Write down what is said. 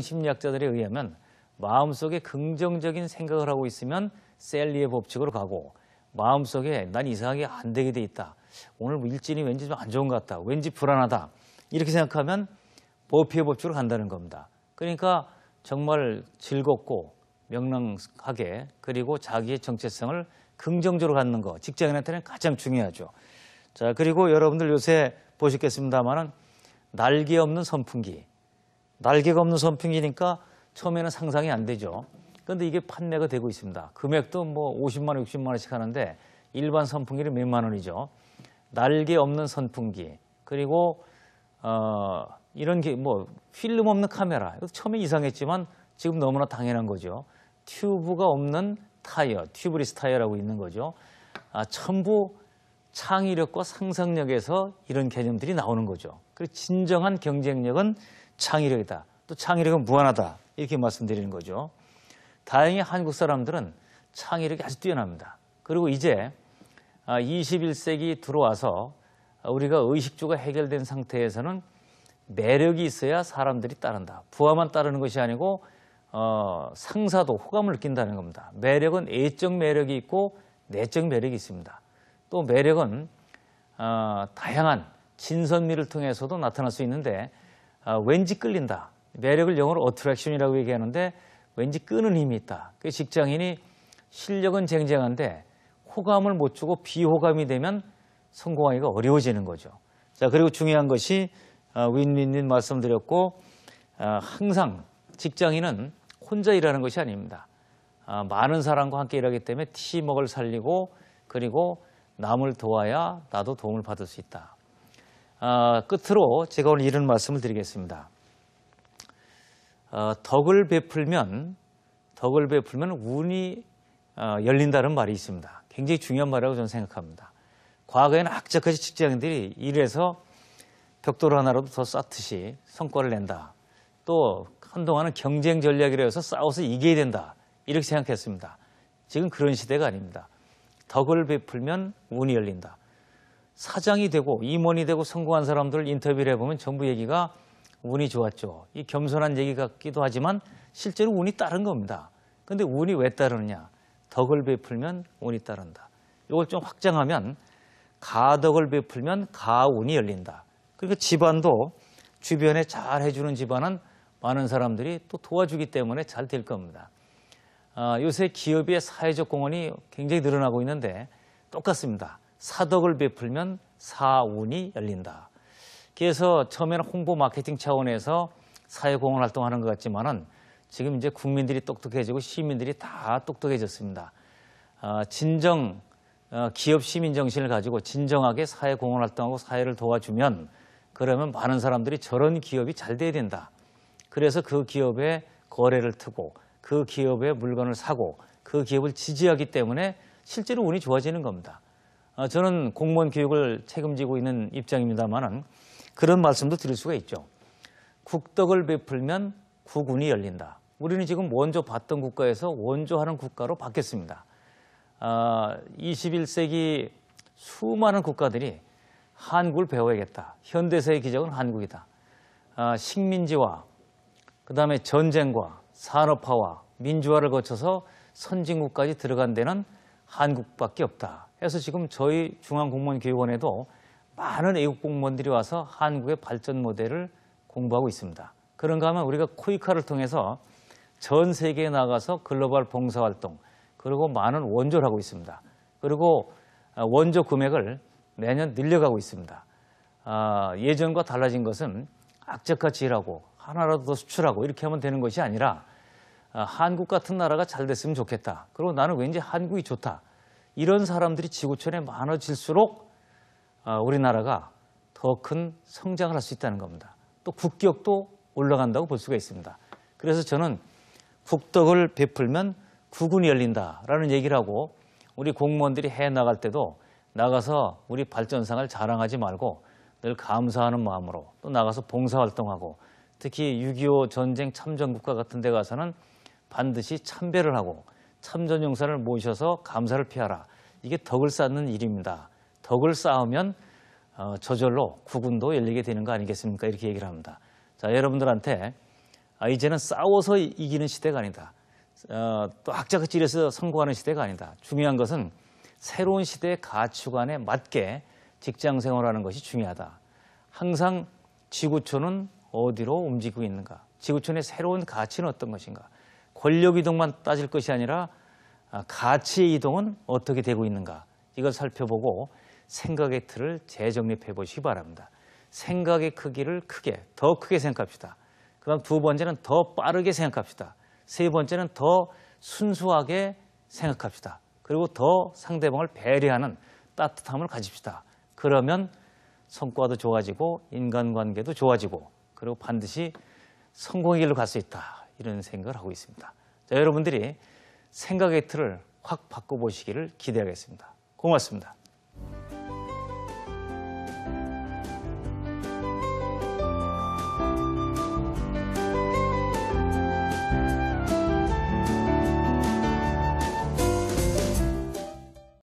심리학자들에 의하면 마음속에 긍정적인 생각을 하고 있으면 셀리의 법칙으로 가고 마음속에 난 이상하게 안 되게 돼 있다. 오늘 뭐 일진이 왠지 좀 안 좋은 것 같다. 왠지 불안하다. 이렇게 생각하면 버피의 법칙으로 간다는 겁니다. 그러니까 정말 즐겁고 명랑하게 그리고 자기의 정체성을 긍정적으로 갖는 거 직장인한테는 가장 중요하죠. 자 그리고 여러분들 요새 보셨겠습니다만은 날개 없는 선풍기 날개가 없는 선풍기니까 처음에는 상상이 안 되죠. 그런데 이게 판매가 되고 있습니다. 금액도 뭐 50만 원, 60만 원씩 하는데 일반 선풍기는 몇만 원이죠. 날개 없는 선풍기 그리고 어, 이런 게 뭐 필름 없는 카메라 이것 처음에 이상했지만 지금 너무나 당연한 거죠. 튜브가 없는 타이어, 튜브리스 타이어라고 있는 거죠. 아, 전부 창의력과 상상력에서 이런 개념들이 나오는 거죠. 그리고 진정한 경쟁력은 창의력이다. 또 창의력은 무한하다. 이렇게 말씀드리는 거죠. 다행히 한국 사람들은 창의력이 아주 뛰어납니다. 그리고 이제 21세기 아, 들어와서 우리가 의식주가 해결된 상태에서는 매력이 있어야 사람들이 따른다. 부하만 따르는 것이 아니고 어, 상사도 호감을 느낀다는 겁니다. 매력은 애적 매력이 있고 내적 매력이 있습니다. 또 매력은 어, 다양한 진선미를 통해서도 나타날 수 있는데 어, 왠지 끌린다. 매력을 영어로 어트랙션이라고 얘기하는데 왠지 끄는 힘이 있다. 그 직장인이 실력은 쟁쟁한데 호감을 못 주고 비호감이 되면 성공하기가 어려워지는 거죠. 자 그리고 중요한 것이 어, 윈윈윈 말씀드렸고 어, 항상 직장인은 혼자 일하는 것이 아닙니다. 어, 많은 사람과 함께 일하기 때문에 팀웍를 살리고 그리고 남을 도와야 나도 도움을 받을 수 있다. 아, 끝으로 제가 오늘 이런 말씀을 드리겠습니다. 어, 덕을 베풀면 덕을 베풀면 운이 어, 열린다는 말이 있습니다. 굉장히 중요한 말이라고 저는 생각합니다. 과거에는 악착같이 직장인들이 일해서 벽돌 하나로도더 쌓듯이 성과를 낸다. 또 한동안은 경쟁 전략이라 해서 싸워서 이겨야 된다. 이렇게 생각했습니다. 지금 그런 시대가 아닙니다. 덕을 베풀면 운이 열린다. 사장이 되고 임원이 되고 성공한 사람들 인터뷰를 해보면 전부 얘기가 운이 좋았죠. 이 겸손한 얘기 같기도 하지만 실제로 운이 따른 겁니다. 근데 운이 왜 따르느냐? 덕을 베풀면 운이 따른다. 이걸 좀 확장하면 가덕을 베풀면 가운이 열린다. 그러니까 집안도 주변에 잘 해주는 집안은 많은 사람들이 또 도와주기 때문에 잘 될 겁니다. 어, 요새 기업의 사회적 공헌이 굉장히 늘어나고 있는데 똑같습니다. 사덕을 베풀면 사운이 열린다. 그래서 처음에는 홍보 마케팅 차원에서 사회공헌 활동하는 것 같지만은 지금 이제 국민들이 똑똑해지고 시민들이 다 똑똑해졌습니다. 어, 진정 어, 기업 시민 정신을 가지고 진정하게 사회 공헌 활동하고 사회를 도와주면 그러면 많은 사람들이 저런 기업이 잘 돼야 된다. 그래서 그 기업에 거래를 트고 그 기업의 물건을 사고 그 기업을 지지하기 때문에 실제로 운이 좋아지는 겁니다. 어, 저는 공무원 교육을 책임지고 있는 입장입니다만은 그런 말씀도 드릴 수가 있죠. 국덕을 베풀면 국운이 열린다. 우리는 지금 원조 받던 국가에서 원조하는 국가로 바뀌었습니다. 21세기 어, 수많은 국가들이 한국을 배워야겠다. 현대사의 기적은 한국이다. 어, 식민지와 그 다음에 전쟁과 산업화와 민주화를 거쳐서 선진국까지 들어간 데는 한국밖에 없다. 해서 지금 저희 중앙공무원교육원에도 많은 외국 공무원들이 와서 한국의 발전 모델을 공부하고 있습니다. 그런가 하면 우리가 코이카를 통해서 전 세계에 나가서 글로벌 봉사활동 그리고 많은 원조를 하고 있습니다. 그리고 아, 원조 금액을 매년 늘려가고 있습니다. 아, 예전과 달라진 것은 악재같이 일하고 하나라도 더 수출하고 이렇게 하면 되는 것이 아니라 아, 한국 같은 나라가 잘 됐으면 좋겠다. 그리고 나는 왠지 한국이 좋다. 이런 사람들이 지구촌에 많아질수록 아, 우리나라가 더 큰 성장을 할 수 있다는 겁니다. 또 국격도 올라간다고 볼 수가 있습니다. 그래서 저는 국덕을 베풀면 국군이 열린다라는 얘기를 하고 우리 공무원들이 해 나갈 때도 나가서 우리 발전상을 자랑하지 말고 늘 감사하는 마음으로 또 나가서 봉사활동하고 특히 6.25 전쟁 참전국가 같은 데 가서는 반드시 참배를 하고 참전용사를 모셔서 감사를 피하라. 이게 덕을 쌓는 일입니다. 덕을 쌓으면 어, 저절로 국군도 열리게 되는 거 아니겠습니까? 이렇게 얘기를 합니다. 자, 여러분들한테 아, 이제는 싸워서 이기는 시대가 아니다. 어, 또 학자같이 이서 성공하는 시대가 아니다. 중요한 것은 새로운 시대의 가치관에 맞게 직장 생활하는 것이 중요하다. 항상 지구촌은 어디로 움직이고 있는가? 지구촌의 새로운 가치는 어떤 것인가? 권력 이동만 따질 것이 아니라 아, 가치의 이동은 어떻게 되고 있는가? 이걸 살펴보고 생각의 틀을 재정립해 보시기 바랍니다. 생각의 크기를 크게, 더 크게 생각합시다. 그 다음 두 번째는 더 빠르게 생각합시다. 세 번째는 더 순수하게 생각합시다. 그리고 더 상대방을 배려하는 따뜻함을 가집시다. 그러면 성과도 좋아지고 인간관계도 좋아지고 그리고 반드시 성공의 길로 갈 수 있다. 이런 생각을 하고 있습니다. 자, 여러분들이 생각의 틀을 확 바꿔보시기를 기대하겠습니다. 고맙습니다.